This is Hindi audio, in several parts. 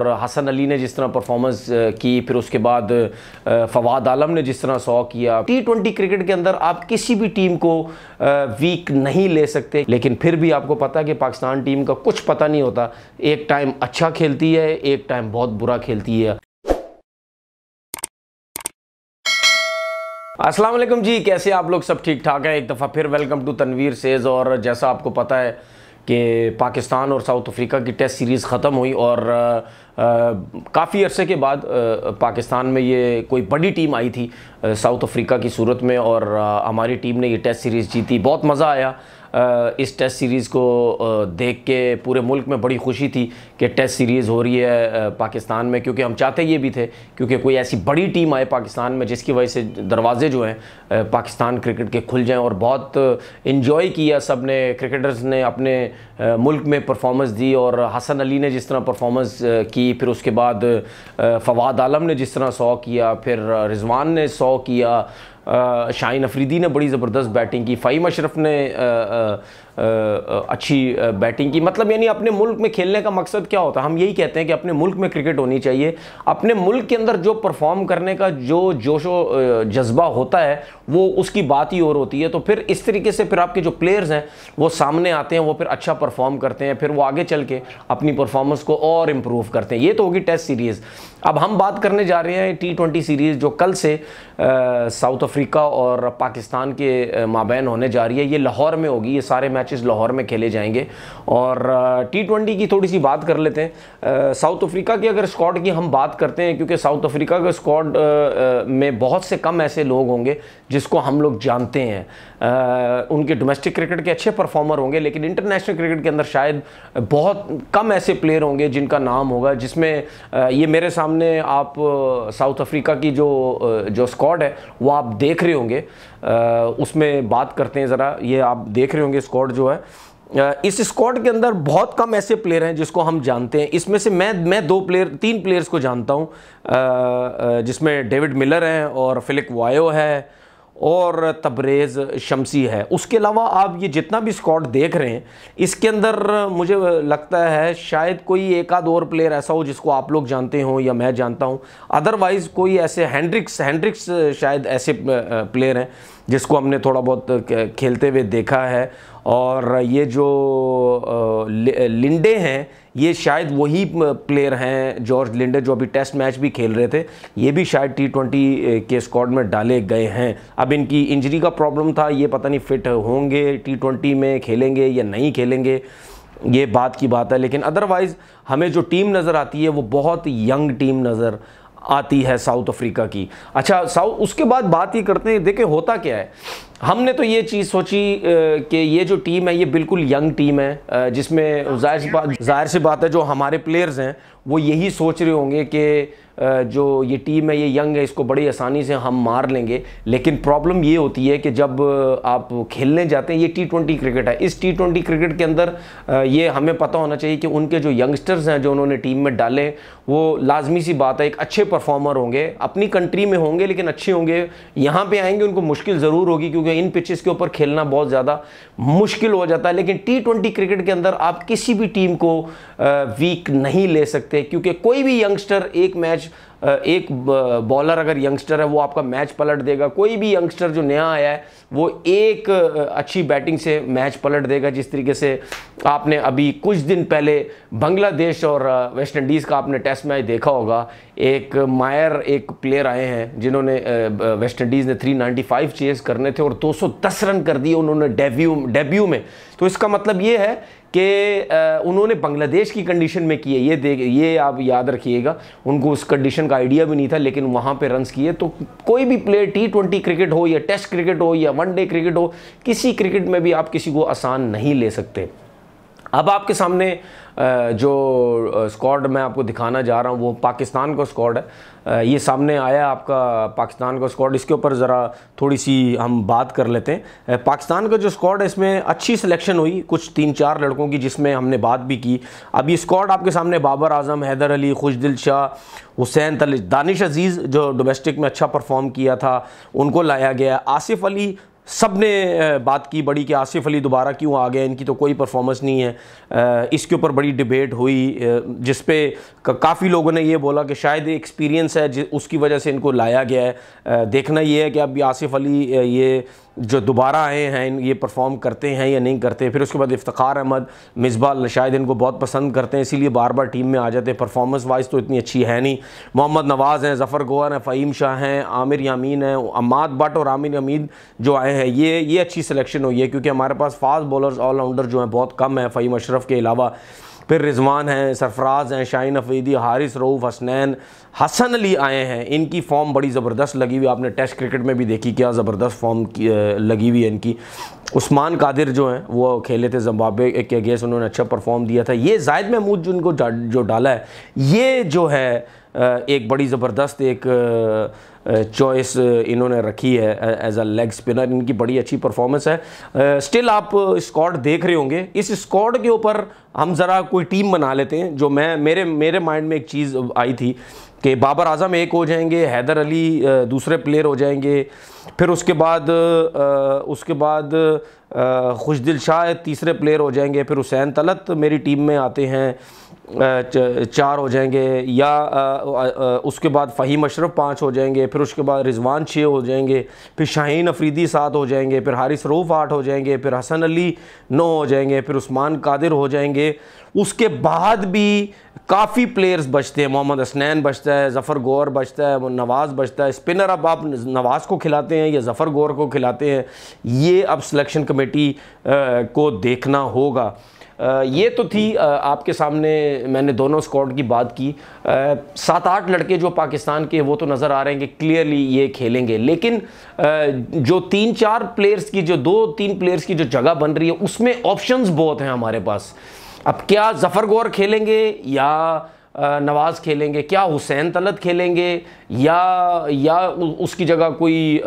और हसन अली ने जिस तरह परफॉर्मेंस की फिर उसके बाद फवाद आलम ने जिस तरह सौ किया टी ट्वेंटी क्रिकेट के अंदर आप किसी भी टीम को वीक नहीं ले सकते लेकिन फिर भी आपको पता है कि पाकिस्तान टीम का कुछ पता नहीं होता एक टाइम अच्छा खेलती है एक टाइम बहुत बुरा खेलती है असलम जी कैसे आप लोग सब ठीक ठाक हैं एक दफ़ा फिर वेलकम टू तनवीर सेज़ और जैसा आपको पता है कि पाकिस्तान और साउथ अफ्रीका की टेस्ट सीरीज़ ख़त्म हुई और काफ़ी अरसे के बाद आ, पाकिस्तान में ये कोई बड़ी टीम आई थी साउथ अफ्रीका की सूरत में और आ, हमारी टीम ने ये टेस्ट सीरीज़ जीती बहुत मज़ा आया इस टेस्ट सीरीज़ को देख के पूरे मुल्क में बड़ी खुशी थी कि टेस्ट सीरीज़ हो रही है पाकिस्तान में क्योंकि हम चाहते ये भी थे क्योंकि कोई ऐसी बड़ी टीम आए पाकिस्तान में जिसकी वजह से दरवाजे जो हैं पाकिस्तान क्रिकेट के खुल जाएँ और बहुत इन्जॉय किया सब ने क्रिकेटर्स ने अपने मुल्क में परफॉर्मेंस दी और हसन अली ने जिस तरह परफॉर्मेंस की फिर उसके बाद फवाद आलम ने जिस तरह सौ किया फिर रिजवान ने सौ किया शाहिन अफरीदी ने बड़ी ज़बरदस्त बैटिंग की फ़ाइम अशरफ ने आ, आ, आ, अच्छी बैटिंग की मतलब यानी अपने मुल्क में खेलने का मकसद क्या होता है हम यही कहते हैं कि अपने मुल्क में क्रिकेट होनी चाहिए अपने मुल्क के अंदर जो परफॉर्म करने का जो जोशो जज्बा होता है वो उसकी बात ही और होती है तो फिर इस तरीके से फिर आपके जो प्लेयर्स हैं वो सामने आते हैं वो फिर अच्छा परफॉर्म करते हैं फिर वो आगे चल के अपनी परफॉर्मेंस को और इम्प्रूव करते हैं ये तो होगी टेस्ट सीरीज़ अब हम बात करने जा रहे हैं टी सीरीज़ जो कल से साउथ अफ्रीका और पाकिस्तान के माबैन होने जा रही है ये लाहौर में होगी ये सारे मैचेस लाहौर में खेले जाएंगे और टी ट्वेंटी की थोड़ी सी बात कर लेते हैं साउथ अफ्रीका की अगर स्कॉड की हम बात करते हैं क्योंकि साउथ अफ्रीका के स्कॉड में बहुत से कम ऐसे लोग होंगे जिसको हम लोग जानते हैं उनके डोमेस्टिक क्रिकेट के अच्छे परफॉर्मर होंगे लेकिन इंटरनेशनल क्रिकेट के अंदर शायद बहुत कम ऐसे प्लेयर होंगे जिनका नाम होगा जिसमें ये मेरे सामने आप साउथ अफ्रीका की जो जो स्कॉड है वो आप देख रहे होंगे उसमें बात करते हैं ज़रा ये आप देख रहे होंगे स्कॉड जो है इस स्क्वाड के अंदर बहुत कम ऐसे प्लेयर हैं जिसको हम जानते हैं इसमें से मैं मैं दो प्लेयर तीन प्लेयर्स को जानता हूं जिसमें डेविड मिलर हैं और फिलिक वायो है और तबरेज़ शमसी है उसके अलावा आप ये जितना भी स्कॉट देख रहे हैं इसके अंदर मुझे लगता है शायद कोई एक आध और प्लेयर ऐसा हो जिसको आप लोग जानते हो या मैं जानता हूँ अदरवाइज़ कोई ऐसे हैंड्रिक्स हैंड्रिक्स शायद ऐसे प्लेयर हैं जिसको हमने थोड़ा बहुत खेलते हुए देखा है और ये जो लिंडे हैं ये शायद वही प्लेयर हैं जॉर्ज लिंडर जो अभी टेस्ट मैच भी खेल रहे थे ये भी शायद टी ट्वेंटी के स्क्वाड में डाले गए हैं अब इनकी इंजरी का प्रॉब्लम था ये पता नहीं फिट होंगे टी ट्वेंटी में खेलेंगे या नहीं खेलेंगे ये बात की बात है लेकिन अदरवाइज़ हमें जो टीम नज़र आती है वो बहुत यंग टीम नज़र आती है साउथ अफ्रीका की अच्छा साउथ उसके बाद बात ये करते हैं देखें होता क्या है हमने तो ये चीज़ सोची कि ये जो टीम है ये बिल्कुल यंग टीम है जिसमें जाहिर सी बात जाहिर सी बात है जो हमारे प्लेयर्स हैं वो यही सोच रहे होंगे कि जो ये टीम है ये यंग है इसको बड़ी आसानी से हम मार लेंगे लेकिन प्रॉब्लम ये होती है कि जब आप खेलने जाते हैं ये टी ट्वेंटी क्रिकेट है इस टी ट्वेंटी क्रिकेट के अंदर ये हमें पता होना चाहिए कि उनके जो यंगस्टर्स हैं जो उन्होंने टीम में डाले वो लाजमी सी बात है एक अच्छे परफॉर्मर होंगे अपनी कंट्री में होंगे लेकिन अच्छे होंगे यहाँ पर आएंगे उनको मुश्किल ज़रूर होगी क्योंकि हैं इन पिचेस के ऊपर खेलना बहुत ज़्यादा मुश्किल हो जाता है लेकिन टी ट्वेंटी क्रिकेट के अंदर आप किसी भी टीम को वीक नहीं ले सकते क्योंकि कोई भी यंगस्टर एक मैच एक बॉलर अगर यंगस्टर है वो आपका मैच पलट देगा कोई भी यंगस्टर जो नया आया है वो एक अच्छी बैटिंग से मैच पलट देगा जिस तरीके से आपने अभी कुछ दिन पहले बांग्लादेश और वेस्ट इंडीज़ का आपने टेस्ट मैच देखा होगा एक मायर एक प्लेयर आए हैं जिन्होंने वेस्ट इंडीज़ ने 395 चेस करने थे और 210 रन कर दिए उन्होंने डेब्यू डेब्यू में तो इसका मतलब ये है कि उन्होंने बांग्लादेश की कंडीशन में किए ये देख ये आप याद रखिएगा उनको उस कंडीशन का आइडिया भी नहीं था लेकिन वहाँ पे रन्स किए तो कोई भी प्लेयर टी ट्वेंटी क्रिकेट हो या टेस्ट क्रिकेट हो या वन डे क्रिकेट हो किसी क्रिकेट में भी आप किसी को आसान नहीं ले सकते अब आपके सामने जो स्क्वाड मैं आपको दिखाना जा रहा हूँ वो पाकिस्तान का स्क्वाड है ये सामने आया आपका पाकिस्तान का स्क्वाड इसके ऊपर ज़रा थोड़ी सी हम बात कर लेते हैं पाकिस्तान का जो स्क्वाड है इसमें अच्छी सिलेक्शन हुई कुछ तीन चार लड़कों की जिसमें हमने बात भी की अब ये स्क्वाड आपके सामने बाबर आजम हैदर अली खुशदिल शाह हुसैन तलिज दानिश अजीज़ जो डोमेस्टिक में अच्छा परफॉर्म किया था उनको लाया गया आसिफ अली सब ने बात की बड़ी कि आसिफ अली दोबारा क्यों आ गए इनकी तो कोई परफॉर्मेंस नहीं है इसके ऊपर बड़ी डिबेट हुई जिस पे काफ़ी लोगों ने ये बोला कि शायद एक्सपीरियंस है उसकी वजह से इनको लाया गया है देखना ये है कि अब आसिफ अली ये जो दोबारा आए हैं ये परफॉर्म करते हैं या नहीं करते फिर उसके बाद इफ्तार अहमद मिसबा शायद इनको बहुत पसंद करते हैं इसीलिए बार बार टीम में आ जाते हैं परफॉर्मेंस वाइज तो इतनी अच्छी है नहीं मोहम्मद नवाज़ हैं जफ़र गोहर हैं फ़हीम शाह हैं आमिर यामीन हैं अमाद बट और आमिर अमीद जो आए हैं ये ये अच्छी सिलेक्शन हुई है क्योंकि हमारे पास फास्ट बॉलर्स ऑलराउंडर जो हैं बहुत कम हैं फ़हीम अशरफ के अलावा फिर रिजवान हैं सरफराज हैं शाहीन अफीदी हारिस रऊफ़ हसनैन हसन अली आए हैं इनकी फॉर्म बड़ी ज़बरदस्त लगी हुई आपने टेस्ट क्रिकेट में भी देखी क्या ज़बरदस्त फॉर्म लगी हुई है इनकी उस्मान कादिर जो हैं वो खेले थे जम्बाबे के अगेंस्ट उन्होंने अच्छा परफॉर्म दिया था ये जायद महमूद जिनको जो डाला है ये जो है एक बड़ी ज़बरदस्त एक चॉइस इन्होंने रखी है एज अ लेग स्पिनर इनकी बड़ी अच्छी परफॉर्मेंस है स्टिल आप स्कॉड देख रहे होंगे इस स्कॉड के ऊपर हम ज़रा कोई टीम बना लेते हैं जो मैं मेरे मेरे माइंड में एक चीज़ आई थी कि बाबर आजम एक हो जाएंगे हैदर अली दूसरे प्लेयर हो जाएंगे फिर उसके बाद उसके बाद खुश दिल शाह तीसरे प्लेयर हो जाएंगे फिर हुसैन तलत मेरी टीम में आते हैं चार हो जाएंगे या उसके बाद फ़हीम अशरफ पाँच हो जाएंगे फिर उसके बाद रिजवान छः हो जाएंगे फिर शाहीन अफरीदी सात हो जाएंगे फिर हारिस रूफ आठ हो जाएंगे फिर हसन अली नौ हो जाएंगे फिर उस्मान कादिर हो जाएंगे उसके बाद भी काफ़ी प्लेयर्स बचते हैं मोहम्मद हसनैन बचता है जफ़र गौर बचता है नवाज़ बचता है स्पिनर अब आप नवाज़ को खिलाते हैं या जफ़र गौर को खिलाते हैं ये अब सिलेक्शन कमेटी को देखना होगा ये तो थी आपके सामने मैंने दोनों स्क्वाड की बात की सात आठ लड़के जो पाकिस्तान के वो तो नज़र आ रहे हैं कि क्लियरली ये खेलेंगे लेकिन जो तीन चार प्लेयर्स की जो दो तीन प्लेयर्स की जो जगह बन रही है उसमें ऑप्शंस बहुत हैं हमारे पास अब क्या जफर गौर खेलेंगे या नवाज़ खेलेंगे क्या हुसैन तलत खेलेंगे या या उसकी जगह कोई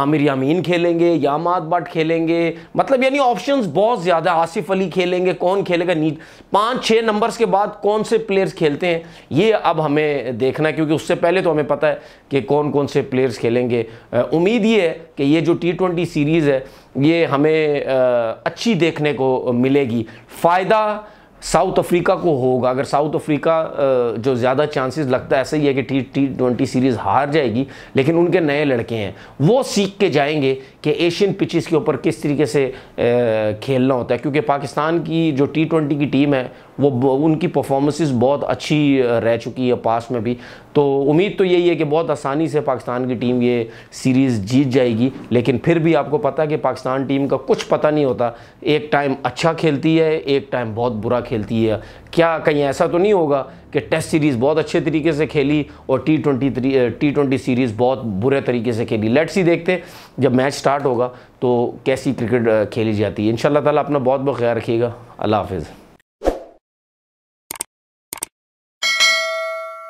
आमिर यामीन खेलेंगे या मात बाट खेलेंगे मतलब यानी ऑप्शंस बहुत ज़्यादा आसिफ अली खेलेंगे कौन खेलेगा नीट पाँच छः नंबर्स के बाद कौन से प्लेयर्स खेलते हैं ये अब हमें देखना है क्योंकि उससे पहले तो हमें पता है कि कौन कौन से प्लेयर्स खेलेंगे उम्मीद ये है कि ये जो टी ट्वेंटी सीरीज़ है ये हमें अच्छी देखने को मिलेगी फ़ायदा साउथ अफ्रीका को होगा अगर साउथ अफ्रीका जो ज़्यादा चांसेस लगता है ऐसा ही है कि टी टी ट्वेंटी सीरीज़ हार जाएगी लेकिन उनके नए लड़के हैं वो सीख के जाएंगे कि एशियन पिचेस के ऊपर किस तरीके से खेलना होता है क्योंकि पाकिस्तान की जो टी ट्वेंटी की टीम है वो उनकी परफॉर्मेंसेस बहुत अच्छी रह चुकी है पास में भी तो उम्मीद तो यही है कि बहुत आसानी से पाकिस्तान की टीम ये सीरीज़ जीत जाएगी लेकिन फिर भी आपको पता है कि पाकिस्तान टीम का कुछ पता नहीं होता एक टाइम अच्छा खेलती है एक टाइम बहुत बुरा खेल खेलती है क्या कहीं ऐसा तो नहीं होगा कि टेस्ट सीरीज़ बहुत अच्छे तरीके से खेली और T twenty T twenty series बहुत बुरे तरीके से खेली लेट्स ही देखते जब मैच स्टार्ट होगा तो कैसी क्रिकेट खेली जाती है इन ताला अपना बहुत बहुत ख्याल रखिएगा अल्लाह हाफिज़